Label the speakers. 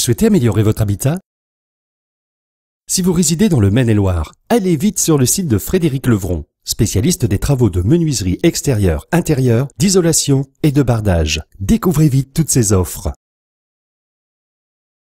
Speaker 1: souhaitez améliorer votre habitat Si vous résidez dans le Maine-et-Loire, allez vite sur le site de Frédéric Levron, spécialiste des travaux de menuiserie extérieure, intérieure, d'isolation et de bardage. Découvrez vite toutes ses offres.